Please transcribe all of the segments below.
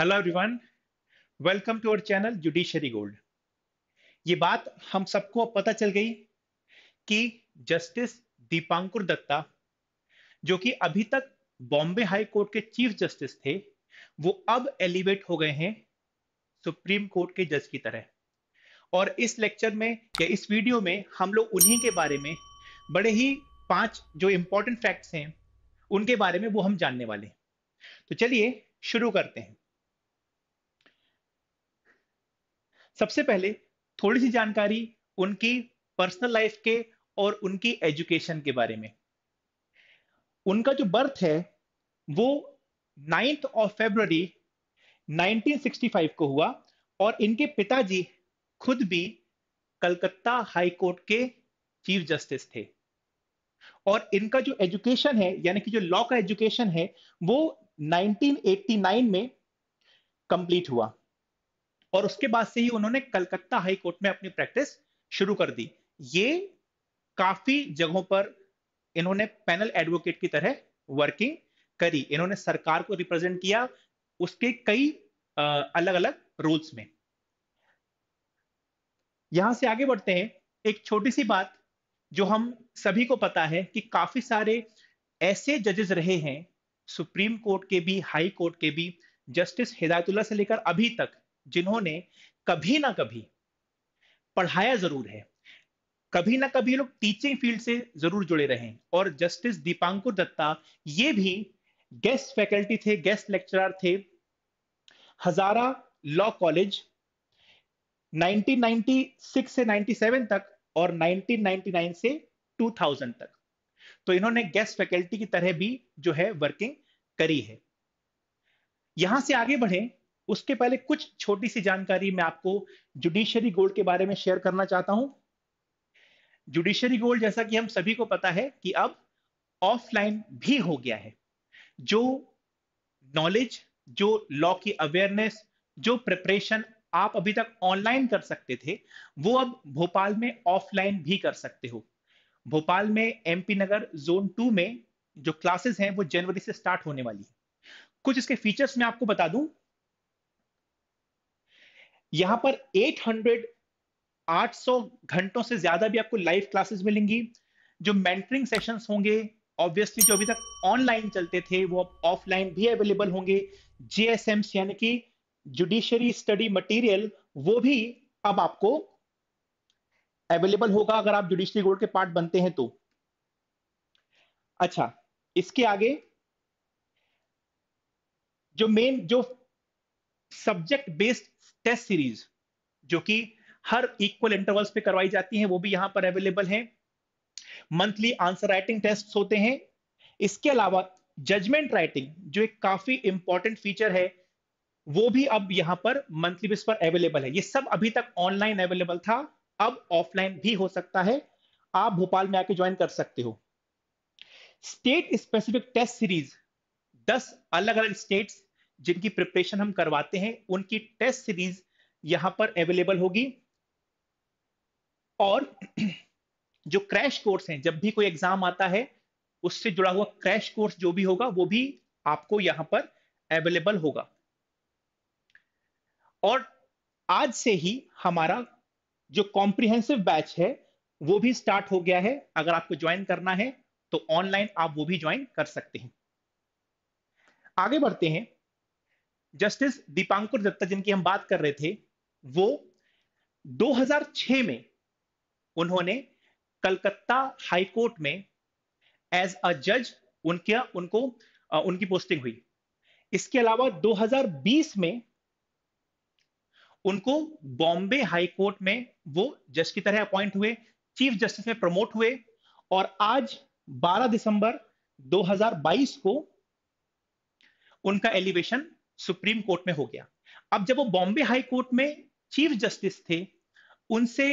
hello everyone welcome to our channel judiciary gold ये बात हम सबको पता चल गई कि जस्टिस दीपांकुर दत्ता जो कि अभी तक बॉम्बे हाई कोर्ट के चीफ जस्टिस थे वो अब एलिवेट हो गए हैं सुप्रीम कोर्ट के जज की तरह और इस लेक्चर में या इस वीडियो में हम लोग उन्हीं के बारे में बड़े ही पांच जो इम्पोर्टेंट फैक्ट्स हैं उनके बारे में वो हम जानने वाले हैं तो चलिए शुरू करते हैं सबसे पहले थोड़ी सी जानकारी उनकी पर्सनल लाइफ के और उनकी एजुकेशन के बारे में उनका जो बर्थ है वो नाइन्थ ऑफ फेब्रवरी 1965 को हुआ और इनके पिताजी खुद भी कलकत्ता हाई कोर्ट के चीफ जस्टिस थे और इनका जो एजुकेशन है यानी कि जो लॉ का एजुकेशन है वो 1989 में कंप्लीट हुआ और उसके बाद से ही उन्होंने कलकत्ता हाई कोर्ट में अपनी प्रैक्टिस शुरू कर दी ये काफी जगहों पर इन्होंने पैनल एडवोकेट की तरह वर्किंग करी इन्होंने सरकार को रिप्रेजेंट किया उसके कई अलग अलग रोल्स में यहां से आगे बढ़ते हैं एक छोटी सी बात जो हम सभी को पता है कि काफी सारे ऐसे जजेस रहे हैं सुप्रीम कोर्ट के भी हाई कोर्ट के भी जस्टिस हिदायतुल्ला से लेकर अभी तक जिन्होंने कभी ना कभी पढ़ाया जरूर है कभी ना कभी लोग टीचिंग फील्ड से जरूर जुड़े रहे और जस्टिस दीपांकुर दत्ता ये भी गेस्ट फैकल्टी थे गेस्ट लेक्चरर थे हजारा लॉ कॉलेज 1996 से 97 तक और 1999 से 2000 तक तो इन्होंने गेस्ट फैकल्टी की तरह भी जो है वर्किंग करी है यहां से आगे बढ़े उसके पहले कुछ छोटी सी जानकारी मैं आपको जुडिशरी गोल्ड के बारे में शेयर करना चाहता हूं जुडिशरी गोल्ड जैसा कि हम सभी को पता है कि अब ऑफलाइन भी हो गया है जो नॉलेज जो लॉ की अवेयरनेस जो प्रिपरेशन आप अभी तक ऑनलाइन कर सकते थे वो अब भोपाल में ऑफलाइन भी कर सकते हो भोपाल में एमपी नगर जोन टू में जो क्लासेस हैं वो जनवरी से स्टार्ट होने वाली है कुछ इसके फीचर्स मैं आपको बता दूं यहां पर 800 800 घंटों से ज्यादा भी आपको लाइव क्लासेस मिलेंगी जो मेंटरिंग सेशंस होंगे ऑब्वियसली जो अभी तक ऑनलाइन चलते थे वो ऑफलाइन भी अवेलेबल होंगे जेएसएमस यानी कि जुडिशरी स्टडी मटेरियल वो भी अब आपको अवेलेबल होगा अगर आप जुडिशरी बोर्ड के पार्ट बनते हैं तो अच्छा इसके आगे जो मेन जो सब्जेक्ट बेस्ड टेस्ट सीरीज जो कि हर इक्वल इंटरवल्स पे करवाई जाती है वो भी यहां पर अवेलेबल है मंथली आंसर राइटिंग टेस्ट होते हैं इसके अलावा जजमेंट राइटिंग जो एक काफी इंपॉर्टेंट फीचर है वो भी अब यहां पर मंथली बेस पर अवेलेबल है ये सब अभी तक ऑनलाइन अवेलेबल था अब ऑफलाइन भी हो सकता है आप भोपाल में आके ज्वाइन कर सकते हो स्टेट स्पेसिफिक टेस्ट सीरीज 10 अलग अलग स्टेट्स जिनकी प्रिपरेशन हम करवाते हैं उनकी टेस्ट सीरीज यहां पर अवेलेबल होगी और जो क्रैश कोर्स हैं जब भी कोई एग्जाम आता है उससे जुड़ा हुआ क्रैश कोर्स जो भी होगा वो भी आपको यहां पर अवेलेबल होगा और आज से ही हमारा जो कॉम्प्रिहेंसिव बैच है वो भी स्टार्ट हो गया है अगर आपको ज्वाइन करना है तो ऑनलाइन आप वो भी ज्वाइन कर सकते हैं आगे बढ़ते हैं जस्टिस दीपांकुर दत्ता जिनकी हम बात कर रहे थे वो 2006 में उन्होंने कलकत्ता हाईकोर्ट में एज अ जज उनके उनको उनकी पोस्टिंग हुई इसके अलावा 2020 में उनको बॉम्बे हाईकोर्ट में वो जज की तरह अपॉइंट हुए चीफ जस्टिस में प्रमोट हुए और आज 12 दिसंबर 2022 को उनका एलिवेशन सुप्रीम कोर्ट में हो गया अब जब वो बॉम्बे हाई कोर्ट में चीफ जस्टिस थे उनसे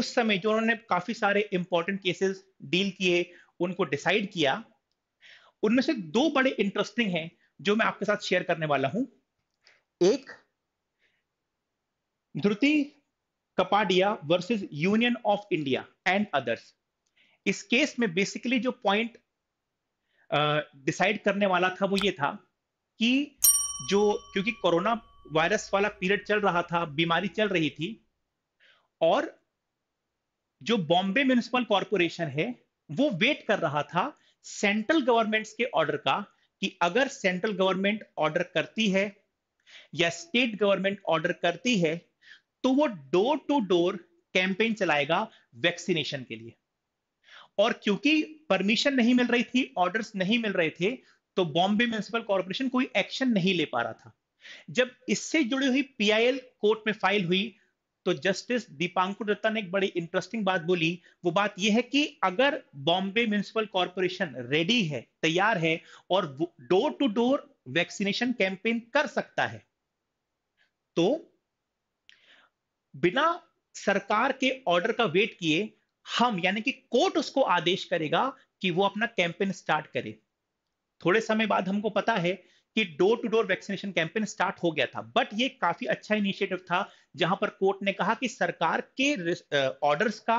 उस समय जो उन्होंने काफी सारे इंपॉर्टेंट केसेस डील किए उनको डिसाइड किया उनमें से दो बड़े इंटरेस्टिंग हैं जो मैं आपके साथ शेयर करने वाला हूं एक Dhruti Kapadia versus union of India and others इस केस में बेसिकली जो पॉइंट डिसाइड करने वाला था वो ये था कि जो क्योंकि कोरोना वायरस वाला पीरियड चल रहा था बीमारी चल रही थी और जो बॉम्बे म्यूनिसिपल कॉरपोरेशन है वो वेट कर रहा था सेंट्रल गवर्नमेंट के ऑर्डर का कि अगर सेंट्रल गवर्नमेंट ऑर्डर करती है या स्टेट गवर्नमेंट ऑर्डर करती है तो वो डोर टू डोर कैंपेन चलाएगा वैक्सीनेशन के लिए और क्योंकि परमिशन नहीं मिल रही थी ऑर्डर्स नहीं मिल रहे थे तो बॉम्बे म्यूनिस्पल कॉर्पोरेशन कोई एक्शन नहीं ले पा रहा था जब इससे जुड़ी हुई पीआईएल कोर्ट में फाइल हुई तो जस्टिस दीपांकुर दत्ता ने एक बड़ी इंटरेस्टिंग बात बोली वो बात यह है कि अगर बॉम्बे म्यूनिस्पल कॉर्पोरेशन रेडी है तैयार है और door to door vaccination campaign कर सकता है तो बिना सरकार के ऑर्डर का वेट किए हम यानी कि कोर्ट उसको आदेश करेगा कि वो अपना कैंपेन स्टार्ट करे थोड़े समय बाद हमको पता है कि door to door vaccination campaign start हो गया था बट ये काफी अच्छा इनिशिएटिव था जहां पर कोर्ट ने कहा कि सरकार के ऑर्डर्स का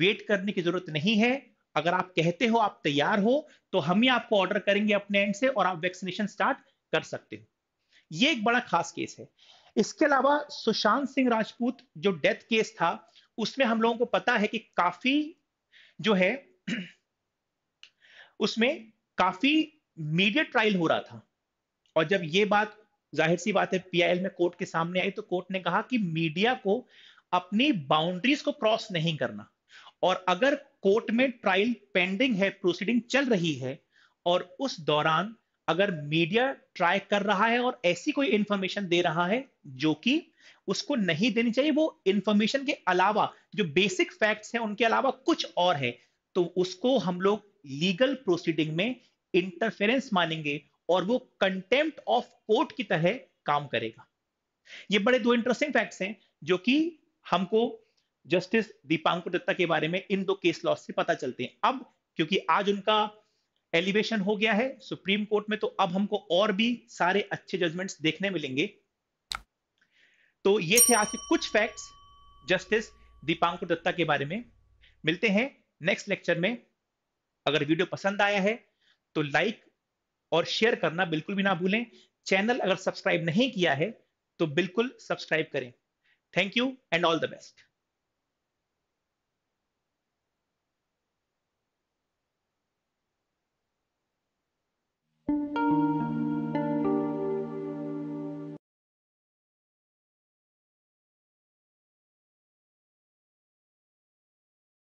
वेट करने की जरूरत नहीं है अगर आप कहते हो आप तैयार हो तो हम ही आपको ऑर्डर करेंगे अपने एंड से और आप वैक्सीनेशन स्टार्ट कर सकते हो ये एक बड़ा खास केस है इसके अलावा सुशांत सिंह राजपूत जो डेथ केस था उसमें हम लोगों को पता है कि काफी जो है उसमें काफी मीडिया ट्रायल हो रहा था और जब ये बात जाहिर सी बात है पीआईएल में कोर्ट के सामने आई तो कोर्ट ने कहा कि मीडिया को अपनी बाउंड्रीज को क्रॉस नहीं करना और अगर कोर्ट में ट्रायल पेंडिंग है प्रोसीडिंग चल रही है और उस दौरान अगर मीडिया ट्राई कर रहा है और ऐसी कोई इंफॉर्मेशन दे रहा है जो कि उसको नहीं देनी चाहिए वो इंफॉर्मेशन के अलावा जो बेसिक फैक्ट्स हैं उनके अलावा कुछ और है तो उसको हम लोग लीगल प्रोसीडिंग में इंटरफेरेंस मानेंगे और वो कंटेम्प्ट ऑफ कोर्ट की तरह काम करेगा ये बड़े दो इंटरेस्टिंग फैक्ट्स हैं जो कि हमको जस्टिस दीपांकुर दत्ता के बारे में इन दो केस लॉस से पता चलते हैं अब क्योंकि आज उनका एलिवेशन हो गया है सुप्रीम कोर्ट में तो अब हमको और भी सारे अच्छे जजमेंट्स देखने मिलेंगे तो ये थे आज के कुछ फैक्ट्स जस्टिस दीपांकु दत्ता के बारे में मिलते हैं नेक्स्ट लेक्चर में अगर वीडियो पसंद आया है तो लाइक और शेयर करना बिल्कुल भी ना भूलें चैनल अगर सब्सक्राइब नहीं किया है तो बिल्कुल सब्सक्राइब करें thank you and all the best